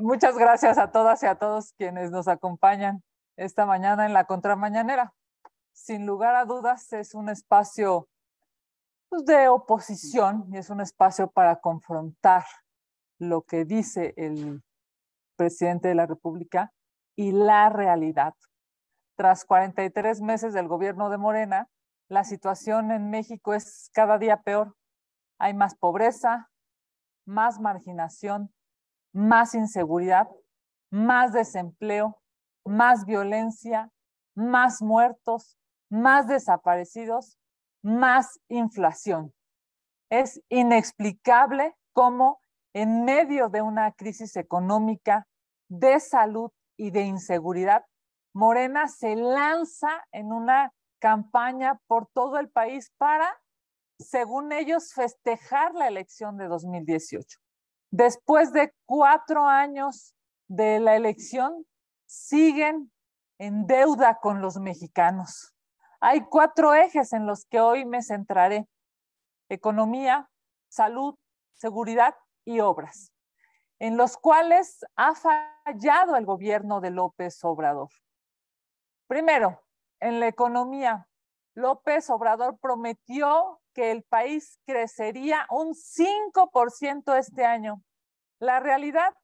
Muchas gracias a todas y a todos quienes nos acompañan esta mañana en la contramañanera. Sin lugar a dudas, es un espacio pues, de oposición y es un espacio para confrontar lo que dice el presidente de la República y la realidad. Tras 43 meses del gobierno de Morena, la situación en México es cada día peor. Hay más pobreza, más marginación, más inseguridad, más desempleo, más violencia, más muertos, más desaparecidos, más inflación. Es inexplicable cómo en medio de una crisis económica, de salud y de inseguridad, Morena se lanza en una campaña por todo el país para, según ellos, festejar la elección de 2018 después de cuatro años de la elección, siguen en deuda con los mexicanos. Hay cuatro ejes en los que hoy me centraré. Economía, salud, seguridad y obras, en los cuales ha fallado el gobierno de López Obrador. Primero, en la economía, López Obrador prometió que el país crecería un 5% este año. La realidad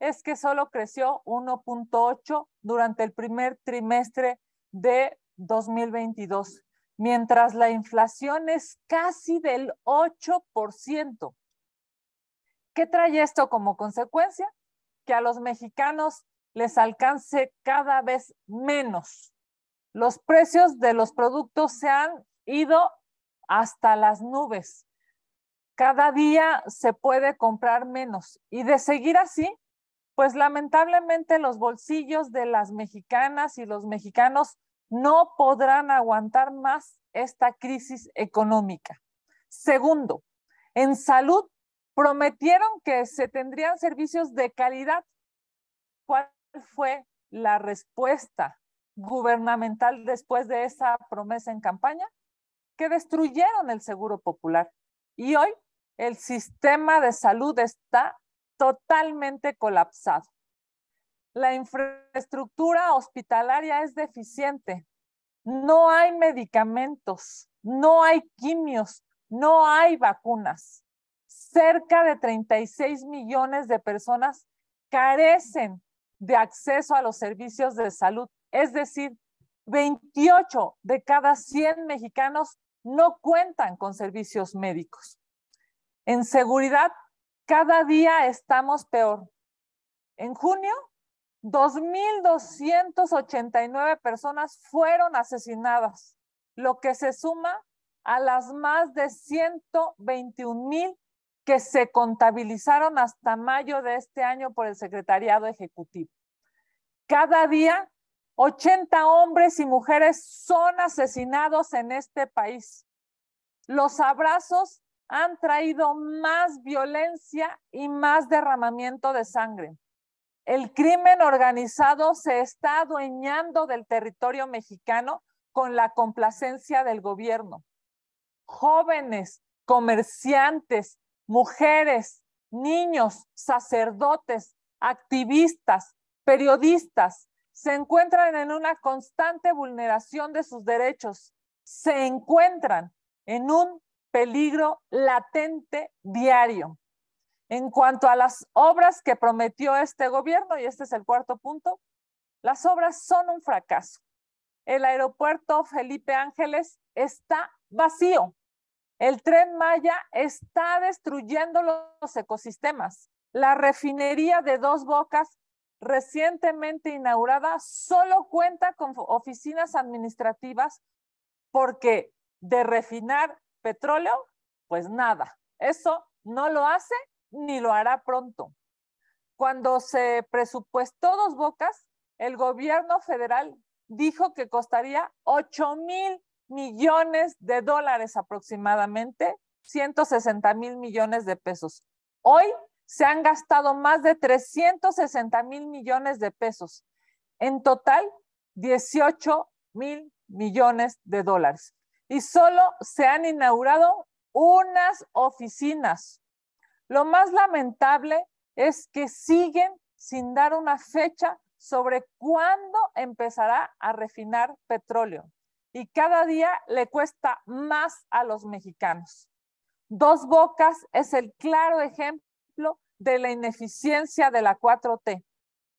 es que solo creció 1.8 durante el primer trimestre de 2022, mientras la inflación es casi del 8%. ¿Qué trae esto como consecuencia? Que a los mexicanos les alcance cada vez menos. Los precios de los productos se han ido hasta las nubes. Cada día se puede comprar menos y de seguir así, pues lamentablemente los bolsillos de las mexicanas y los mexicanos no podrán aguantar más esta crisis económica. Segundo, en salud prometieron que se tendrían servicios de calidad. ¿Cuál fue la respuesta gubernamental después de esa promesa en campaña? que destruyeron el seguro popular. Y hoy el sistema de salud está totalmente colapsado. La infraestructura hospitalaria es deficiente. No hay medicamentos, no hay quimios, no hay vacunas. Cerca de 36 millones de personas carecen de acceso a los servicios de salud. Es decir, 28 de cada 100 mexicanos no cuentan con servicios médicos. En seguridad, cada día estamos peor. En junio, 2.289 personas fueron asesinadas, lo que se suma a las más de 121.000 que se contabilizaron hasta mayo de este año por el Secretariado Ejecutivo. Cada día 80 hombres y mujeres son asesinados en este país. Los abrazos han traído más violencia y más derramamiento de sangre. El crimen organizado se está adueñando del territorio mexicano con la complacencia del gobierno. Jóvenes, comerciantes, mujeres, niños, sacerdotes, activistas, periodistas, se encuentran en una constante vulneración de sus derechos, se encuentran en un peligro latente diario. En cuanto a las obras que prometió este gobierno, y este es el cuarto punto, las obras son un fracaso. El aeropuerto Felipe Ángeles está vacío. El tren Maya está destruyendo los ecosistemas. La refinería de dos bocas recientemente inaugurada solo cuenta con oficinas administrativas porque de refinar petróleo, pues nada, eso no lo hace ni lo hará pronto. Cuando se presupuestó dos bocas, el gobierno federal dijo que costaría 8 mil millones de dólares aproximadamente, 160 mil millones de pesos. Hoy se han gastado más de 360 mil millones de pesos. En total, 18 mil millones de dólares. Y solo se han inaugurado unas oficinas. Lo más lamentable es que siguen sin dar una fecha sobre cuándo empezará a refinar petróleo. Y cada día le cuesta más a los mexicanos. Dos Bocas es el claro ejemplo de la ineficiencia de la 4T,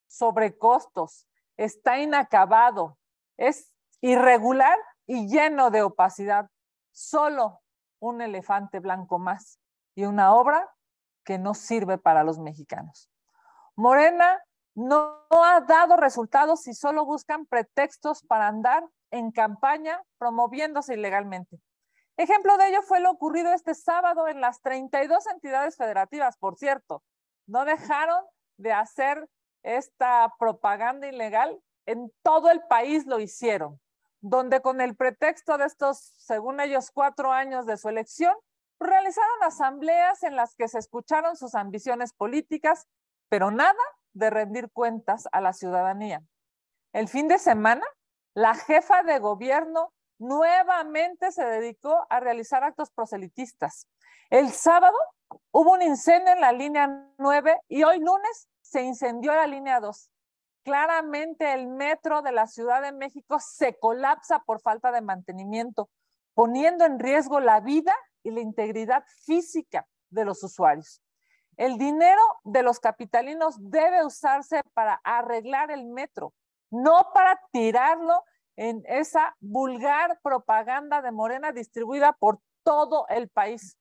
sobre costos, está inacabado, es irregular y lleno de opacidad. Solo un elefante blanco más y una obra que no sirve para los mexicanos. Morena no, no ha dado resultados y solo buscan pretextos para andar en campaña promoviéndose ilegalmente. Ejemplo de ello fue lo ocurrido este sábado en las 32 entidades federativas, por cierto. No dejaron de hacer esta propaganda ilegal, en todo el país lo hicieron, donde con el pretexto de estos, según ellos, cuatro años de su elección, realizaron asambleas en las que se escucharon sus ambiciones políticas, pero nada de rendir cuentas a la ciudadanía. El fin de semana, la jefa de gobierno nuevamente se dedicó a realizar actos proselitistas. El sábado hubo un incendio en la línea 9 y hoy lunes se incendió la línea 2. Claramente el metro de la Ciudad de México se colapsa por falta de mantenimiento, poniendo en riesgo la vida y la integridad física de los usuarios. El dinero de los capitalinos debe usarse para arreglar el metro, no para tirarlo en esa vulgar propaganda de Morena distribuida por todo el país.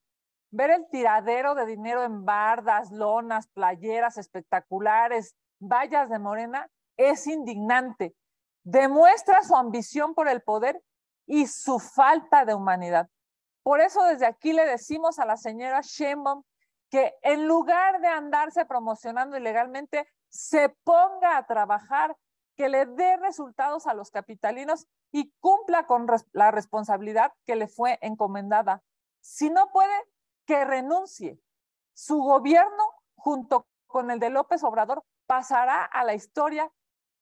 Ver el tiradero de dinero en bardas, lonas, playeras espectaculares, vallas de Morena, es indignante. Demuestra su ambición por el poder y su falta de humanidad. Por eso desde aquí le decimos a la señora Sheinbaum que en lugar de andarse promocionando ilegalmente, se ponga a trabajar que le dé resultados a los capitalinos y cumpla con la responsabilidad que le fue encomendada. Si no puede, que renuncie. Su gobierno, junto con el de López Obrador, pasará a la historia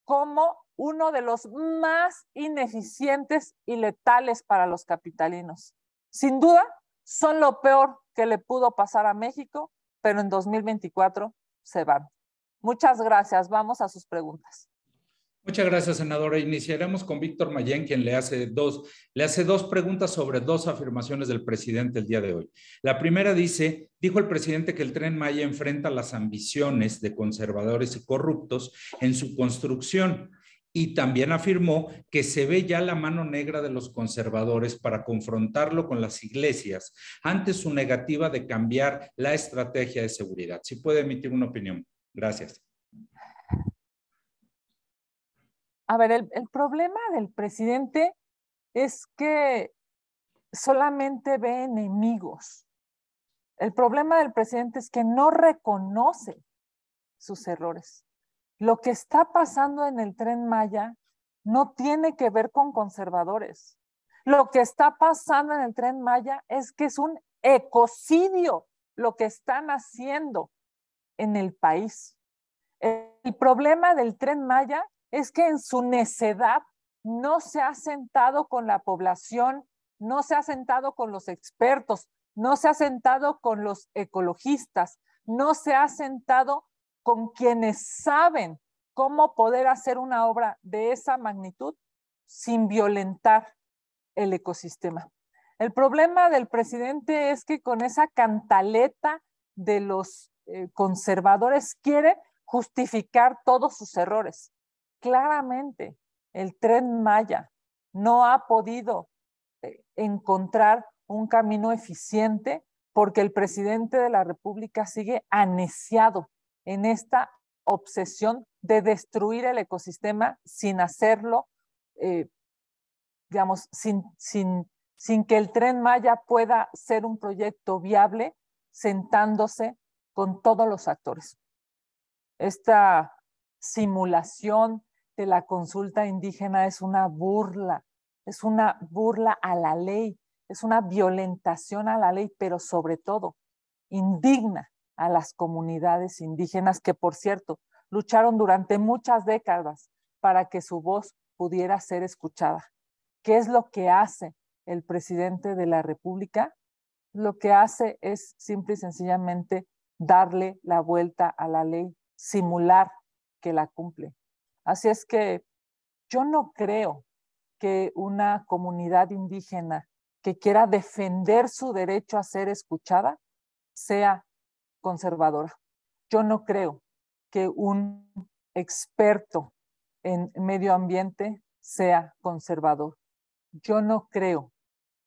como uno de los más ineficientes y letales para los capitalinos. Sin duda, son lo peor que le pudo pasar a México, pero en 2024 se van. Muchas gracias. Vamos a sus preguntas. Muchas gracias, senadora. Iniciaremos con Víctor Mayén, quien le hace, dos, le hace dos preguntas sobre dos afirmaciones del presidente el día de hoy. La primera dice, dijo el presidente que el tren Maya enfrenta las ambiciones de conservadores y corruptos en su construcción y también afirmó que se ve ya la mano negra de los conservadores para confrontarlo con las iglesias ante su negativa de cambiar la estrategia de seguridad. Si puede emitir una opinión. Gracias. a ver, el, problema del presidente es que solamente ve enemigos. El problema del presidente es que no reconoce sus errores. Lo que está pasando en el tren Maya no tiene que ver con conservadores. Lo que está pasando en el tren Maya es que es un ecocidio lo que están haciendo en el país. El problema del tren Maya es que en su necedad no se ha sentado con la población, no se ha sentado con los expertos, no se ha sentado con los ecologistas, no se ha sentado con quienes saben cómo poder hacer una obra de esa magnitud sin violentar el ecosistema. El problema del presidente es que con esa cantaleta de los eh, conservadores quiere justificar todos sus errores claramente el tren Maya no ha podido eh, encontrar un camino eficiente porque el presidente de la República sigue aneciado en esta obsesión de destruir el ecosistema sin hacerlo, eh, digamos, sin, sin, sin que el tren Maya pueda ser un proyecto viable sentándose con todos los actores. Esta simulación de la consulta indígena es una burla, es una burla a la ley, es una violentación a la ley, pero sobre todo indigna a las comunidades indígenas que, por cierto, lucharon durante muchas décadas para que su voz pudiera ser escuchada. ¿Qué es lo que hace el presidente de la República? Lo que hace es simple y sencillamente darle la vuelta a la ley, simular que la cumple. Así es que yo no creo que una comunidad indígena que quiera defender su derecho a ser escuchada sea conservadora. Yo no creo que un experto en medio ambiente sea conservador. Yo no creo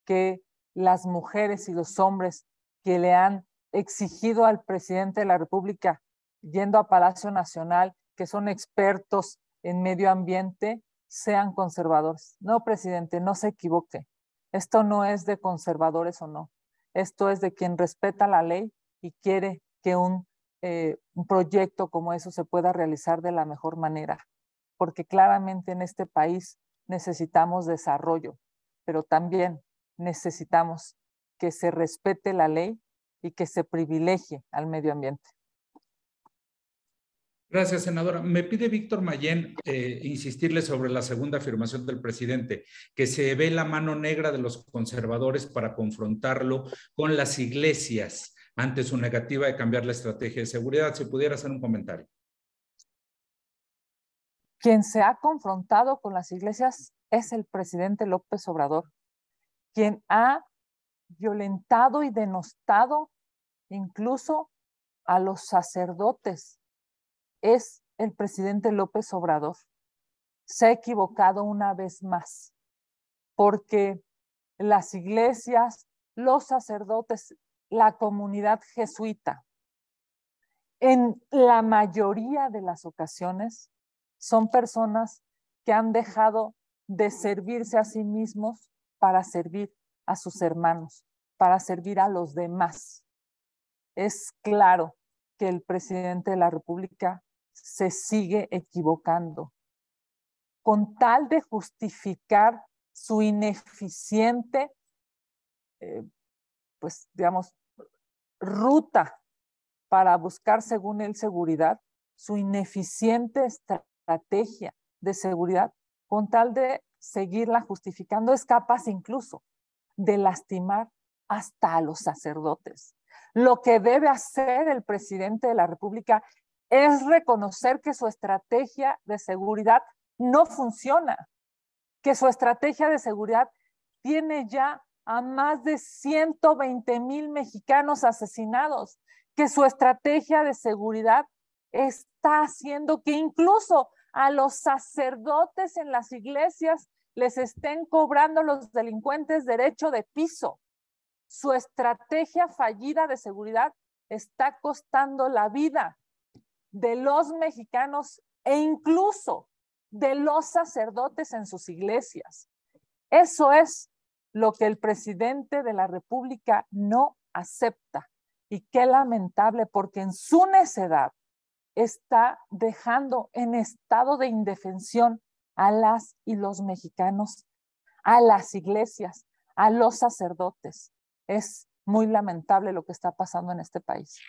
que las mujeres y los hombres que le han exigido al presidente de la República yendo a Palacio Nacional que son expertos en medio ambiente sean conservadores. No, presidente, no se equivoque. Esto no es de conservadores o no. Esto es de quien respeta la ley y quiere que eh, un, proyecto como eso se pueda realizar de la mejor manera. Porque claramente en este país necesitamos desarrollo, pero también necesitamos que se respete la ley y que se privilegie al medio ambiente. Gracias, senadora. Me pide Víctor Mayén eh, insistirle sobre la segunda afirmación del presidente, que se ve la mano negra de los conservadores para confrontarlo con las iglesias ante su negativa de cambiar la estrategia de seguridad. Si pudiera hacer un comentario. Quien se ha confrontado con las iglesias es el presidente López Obrador, quien ha violentado y denostado incluso a los sacerdotes es el presidente López Obrador. Se ha equivocado una vez más, porque las iglesias, los sacerdotes, la comunidad jesuita, en la mayoría de las ocasiones son personas que han dejado de servirse a sí mismos para servir a sus hermanos, para servir a los demás. Es claro que el presidente de la República se sigue equivocando. Con tal de justificar su ineficiente, eh, pues digamos, ruta para buscar, según él, seguridad, su ineficiente estrategia de seguridad, con tal de seguirla justificando, es capaz incluso de lastimar hasta a los sacerdotes. Lo que debe hacer el presidente de la República es reconocer que su estrategia de seguridad no funciona, que su estrategia de seguridad tiene ya a más de 120 mil mexicanos asesinados, que su estrategia de seguridad está haciendo que incluso a los sacerdotes en las iglesias les estén cobrando los delincuentes derecho de piso. Su estrategia fallida de seguridad está costando la vida de los mexicanos e incluso de los sacerdotes en sus iglesias. Eso es lo que el presidente de la República no acepta. Y qué lamentable, porque en su necedad está dejando en estado de indefensión a las y los mexicanos, a las iglesias, a los sacerdotes. Es muy lamentable lo que está pasando en este país.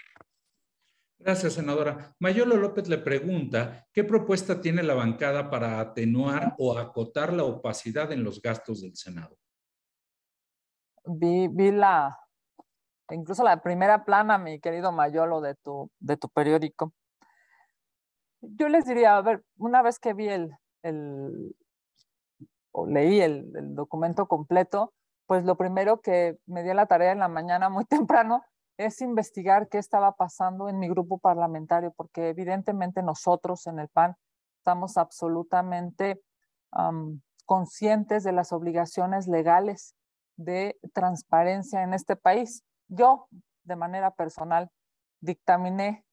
Gracias, senadora. Mayolo López le pregunta, ¿qué propuesta tiene la bancada para atenuar o acotar la opacidad en los gastos del Senado? Vi, vi la, incluso la primera plana, mi querido Mayolo, de tu, de tu periódico. Yo les diría, a ver, una vez que vi el, el o leí el, el documento completo, pues lo primero que me dio la tarea en la mañana muy temprano es investigar qué estaba pasando en mi grupo parlamentario, porque evidentemente nosotros en el PAN estamos absolutamente conscientes de las obligaciones legales de transparencia en este país. Yo, de manera personal, dictaminé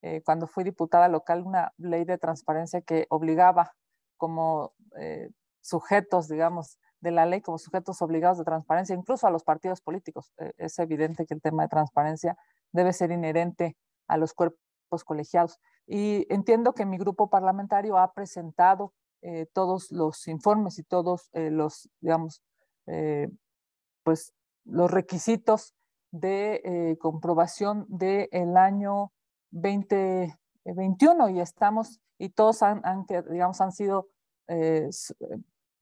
eh, cuando fui diputada local una ley de transparencia que obligaba como eh, sujetos, digamos, de la ley como sujetos obligados de transparencia, incluso a los partidos políticos. Eh, es evidente que el tema de transparencia debe ser inherente a los cuerpos colegiados. Y entiendo que mi grupo parlamentario ha presentado eh, todos los informes y todos eh, los, digamos, pues los requisitos de comprobación del el año 2021 y estamos, y todos han, que digamos, han sido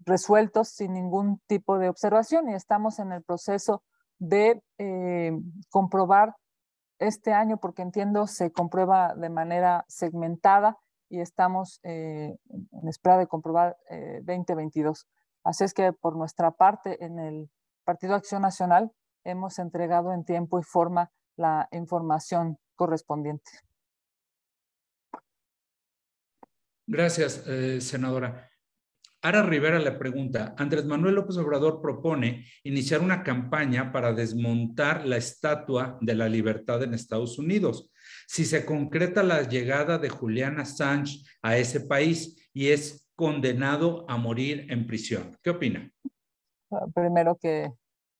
resueltos sin ningún tipo de observación y estamos en el proceso de eh, comprobar este año, porque entiendo se comprueba de manera segmentada y estamos eh, en espera de comprobar 2022. Eh, Así es que por nuestra parte, en el Partido Acción Nacional, hemos entregado en tiempo y forma la información correspondiente. Gracias, senadora. Ara Rivera le pregunta, Andrés Manuel López Obrador propone iniciar una campaña para desmontar la estatua de la libertad en Estados Unidos. Si se concreta la llegada de Julián Assange a ese país y es condenado a morir en prisión. ¿Qué opina? Ah, primero que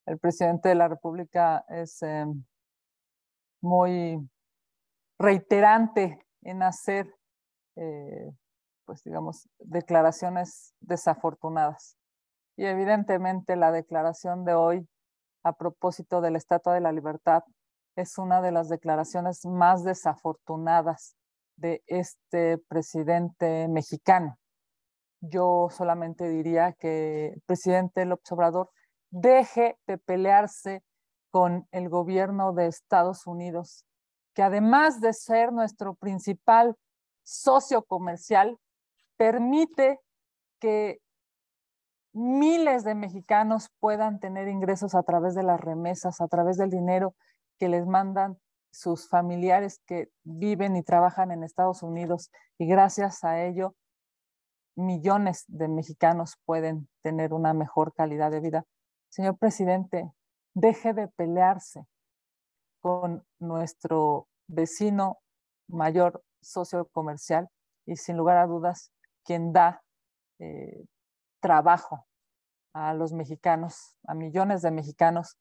el presidente de la República es em, muy reiterante en hacer eh, pues digamos, declaraciones desafortunadas. Y evidentemente la declaración de hoy a propósito de la Estatua de la Libertad es una de las declaraciones más desafortunadas de este presidente mexicano. Yo solamente diría que el presidente López Obrador deje de pelearse con el gobierno de Estados Unidos, que además de ser nuestro principal socio comercial, permite que miles de mexicanos puedan tener ingresos a través de las remesas, a través del dinero que les mandan sus familiares que viven y trabajan en Estados Unidos y gracias a ello millones de mexicanos pueden tener una mejor calidad de vida. Señor presidente, deje de pelearse con nuestro vecino mayor socio comercial y sin lugar a dudas quien da eh, trabajo a los mexicanos, a millones de mexicanos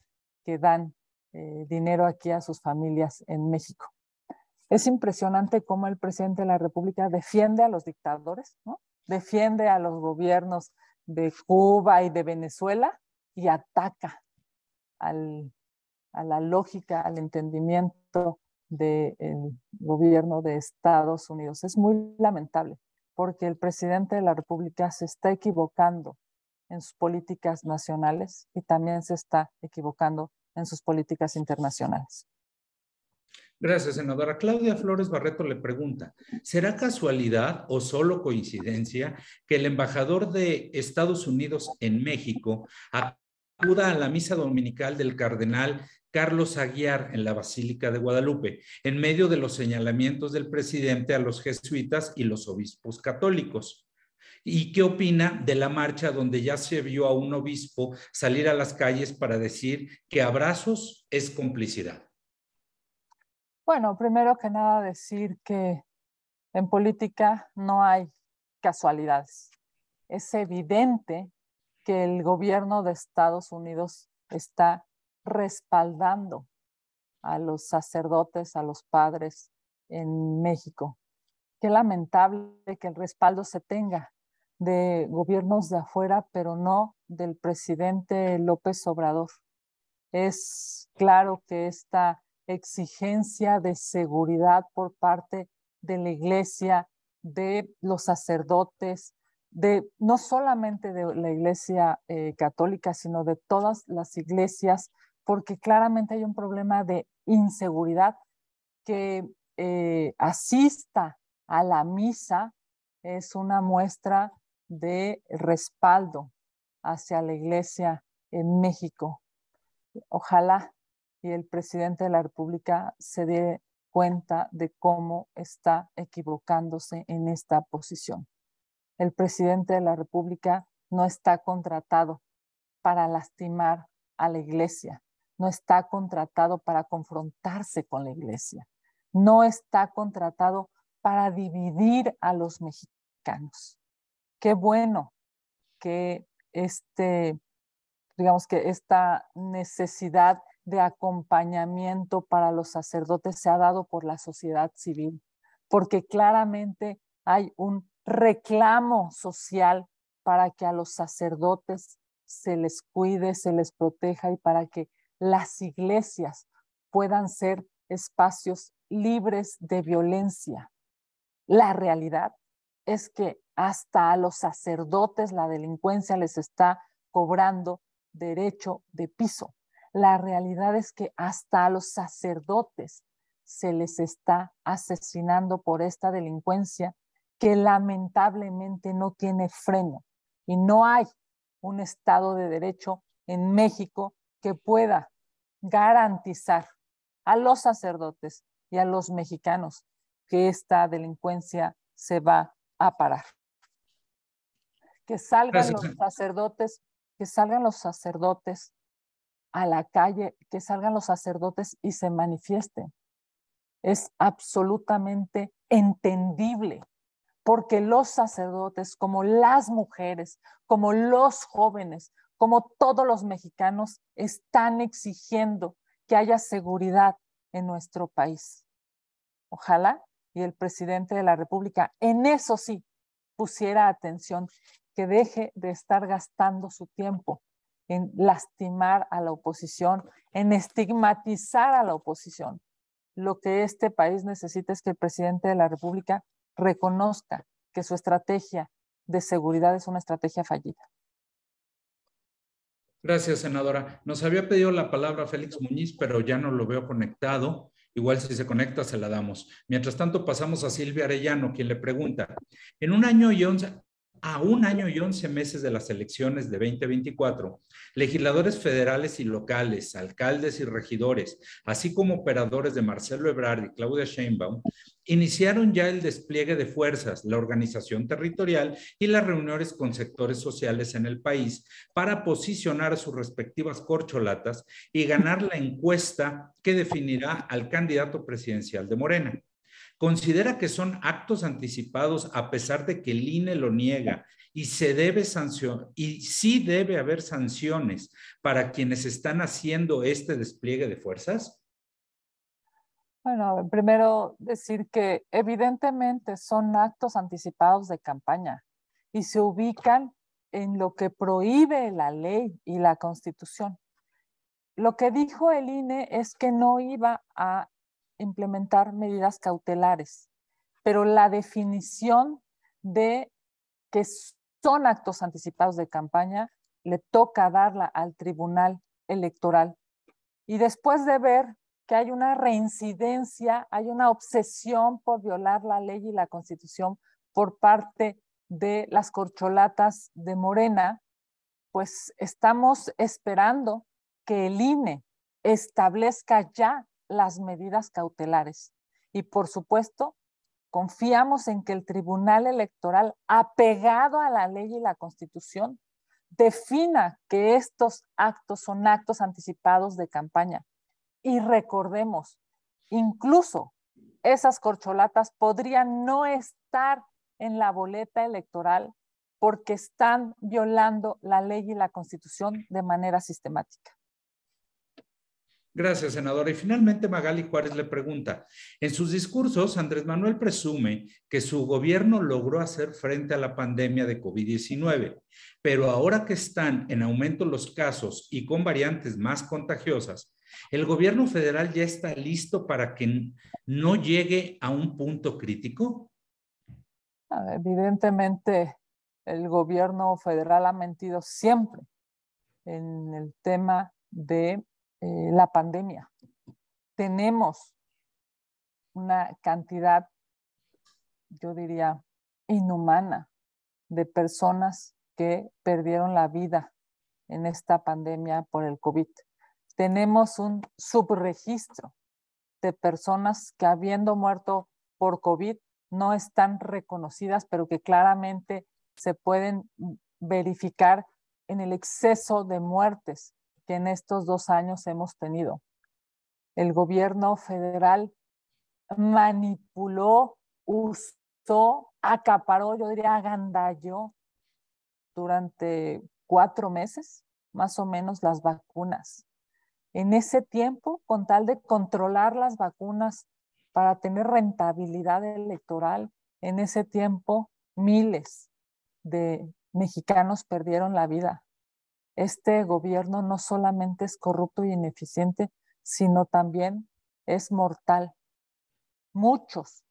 que dan eh, dinero aquí a sus familias en México. Es impresionante cómo el presidente de la República defiende a los dictadores, defiende a los gobiernos de Cuba y de Venezuela y ataca a la lógica, al entendimiento del gobierno de Estados Unidos. Es muy lamentable porque el presidente de la República se está equivocando en sus políticas nacionales y también se está equivocando en sus políticas internacionales. Gracias, senadora. Claudia Flores Barreto le pregunta, ¿será casualidad o solo coincidencia que el embajador de Estados Unidos en México acuda a la misa dominical del cardenal Carlos Aguiar en la Basílica de Guadalupe, en medio de los señalamientos del presidente a los jesuitas y los obispos católicos. ¿Y qué opina de la marcha donde ya se vio a un obispo salir a las calles para decir que abrazos es complicidad? Bueno, primero que nada decir que en política no hay casualidades. Es evidente que el gobierno de Estados Unidos está respaldando a los sacerdotes, a los padres en México. Qué lamentable que el respaldo se tenga de gobiernos de afuera, pero no del presidente López Obrador. Es claro que esta exigencia de seguridad por parte de la iglesia, de los sacerdotes, de no solamente de la iglesia eh, católica, sino de todas las iglesias porque claramente hay un problema de inseguridad que eh, asista a la misa es una muestra de respaldo hacia la iglesia en México. Ojalá y el presidente de la República se dé cuenta de cómo está equivocándose en esta posición. El presidente de la República no está contratado para lastimar a la iglesia no está contratado para confrontarse con la iglesia, no está contratado para dividir a los mexicanos. Qué bueno que este, digamos que esta necesidad de acompañamiento para los sacerdotes se ha dado por la sociedad civil, porque claramente hay un reclamo social para que a los sacerdotes se les cuide, se les proteja y para que las iglesias puedan ser espacios libres de violencia. La realidad es que hasta a los sacerdotes la delincuencia les está cobrando derecho de piso. La realidad es que hasta a los sacerdotes se les está asesinando por esta delincuencia que lamentablemente no tiene freno y no hay un Estado de Derecho en México que pueda garantizar a los sacerdotes y a los mexicanos que esta delincuencia se va a parar. Que salgan los sacerdotes, que salgan los sacerdotes a la calle, que salgan los sacerdotes y se manifiesten. Es absolutamente entendible, porque los sacerdotes, como las mujeres, como los jóvenes, como todos los mexicanos están exigiendo que haya seguridad en nuestro país. Ojalá y el presidente de la República en eso sí pusiera atención, que deje de estar gastando su tiempo en lastimar a la oposición, en estigmatizar a la oposición. Lo que este país necesita es que el presidente de la República reconozca que su estrategia de seguridad es una estrategia fallida. Gracias, senadora. Nos había pedido la palabra Félix Muñiz, pero ya no lo veo conectado. Igual si se conecta, se la damos. Mientras tanto, pasamos a Silvia Arellano, quien le pregunta, en un año y once, a un año y once meses de las elecciones de 2024, legisladores federales y locales, alcaldes y regidores, así como operadores de Marcelo Ebrard y Claudia Sheinbaum, iniciaron ya el despliegue de fuerzas, la organización territorial y las reuniones con sectores sociales en el país para posicionar sus respectivas corcholatas y ganar la encuesta que definirá al candidato presidencial de Morena considera que son actos anticipados a pesar de que el INE lo niega y se debe sancionar y sí debe haber sanciones para quienes están haciendo este despliegue de fuerzas? Bueno, primero decir que evidentemente son actos anticipados de campaña y se ubican en lo que prohíbe la ley y la constitución. Lo que dijo el INE es que no iba a implementar medidas cautelares, pero la definición de que son actos anticipados de campaña le toca darla al tribunal electoral. Y después de ver que hay una reincidencia, hay una obsesión por violar la ley y la constitución por parte de las corcholatas de Morena, pues estamos esperando que el INE establezca ya las medidas cautelares. Y por supuesto, confiamos en que el Tribunal Electoral, apegado a la ley y la Constitución, defina que estos actos son actos anticipados de campaña. Y recordemos, incluso esas corcholatas podrían no estar en la boleta electoral porque están violando la ley y la constitución de manera sistemática. Gracias, senadora. Y finalmente, Magali Juárez le pregunta, en sus discursos, Andrés Manuel presume que su gobierno logró hacer frente a la pandemia de COVID-19, pero ahora que están en aumento los casos y con variantes más contagiosas, el gobierno federal ya está listo para que no llegue a un punto crítico. Evidentemente, el gobierno federal ha mentido siempre en el tema de eh, la pandemia. Tenemos una cantidad, yo diría, inhumana de personas que perdieron la vida en esta pandemia por el COVID. Tenemos un subregistro de personas que habiendo muerto por COVID no están reconocidas, pero que claramente se pueden verificar en el exceso de muertes en estos dos años hemos tenido. El gobierno federal manipuló, usó, acaparó, yo diría agandalló durante cuatro meses, más o menos, las vacunas. En ese tiempo, con tal de controlar las vacunas para tener rentabilidad electoral, en ese tiempo miles de mexicanos perdieron la vida este gobierno no solamente es corrupto y ineficiente, sino también es mortal. Muchos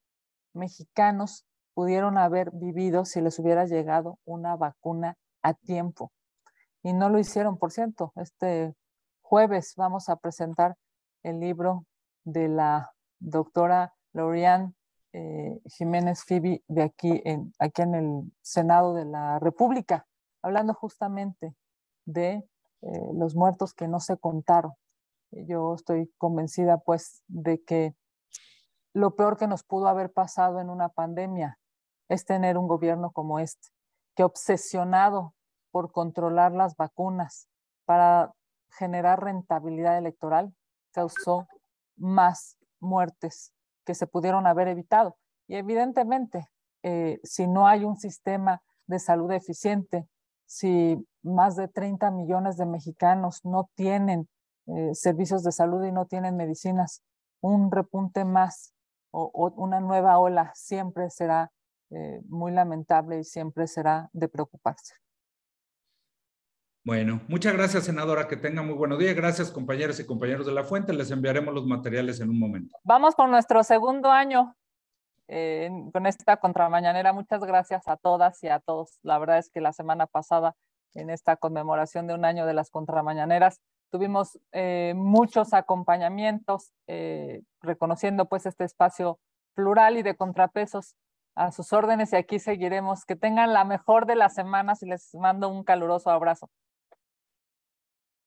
mexicanos pudieron haber vivido si les hubiera llegado una vacuna a tiempo. Y no lo hicieron, por cierto. Este jueves vamos a presentar el libro de la doctora Lorian eh, Jiménez Fibi de aquí en, aquí en el Senado de la República, hablando justamente de eh, los muertos que no se contaron. Yo estoy convencida pues de que lo peor que nos pudo haber pasado en una pandemia es tener un gobierno como este, que obsesionado por controlar las vacunas para generar rentabilidad electoral, causó más muertes que se pudieron haber evitado. Y evidentemente, eh, si no hay un sistema de salud eficiente, si más de 30 millones de mexicanos no tienen eh, servicios de salud y no tienen medicinas. Un repunte más o, una nueva ola siempre será eh, muy lamentable y siempre será de preocuparse. Bueno, muchas gracias, senadora. Que tenga muy buen día. Gracias, compañeros y compañeros de la fuente. Les enviaremos los materiales en un momento. Vamos por nuestro segundo año eh, con esta contramañanera. Muchas gracias a todas y a todos. La verdad es que la semana pasada en esta conmemoración de un año de las contramañaneras. Tuvimos eh, muchos acompañamientos, eh, reconociendo pues este espacio plural y de contrapesos a sus órdenes y aquí seguiremos. Que tengan la mejor de las semanas y les mando un caluroso abrazo.